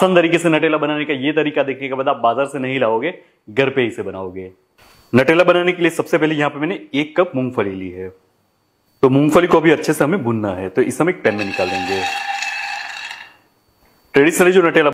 आसान तरीके से नटेला बनाने का ये तरीका देखने के बाद आप बाजार से नहीं लाओगे घर पे ही से बनाओगे नटेला बनाने के लिए सबसे पहले यहाँ पे मैंने एक कप मूंगफली ली है तो मूंगफली को भी अच्छे से हमें भुनना है तो इसे हम एक पैन में निकाल देंगे ट्रेडिशनली जो नटेला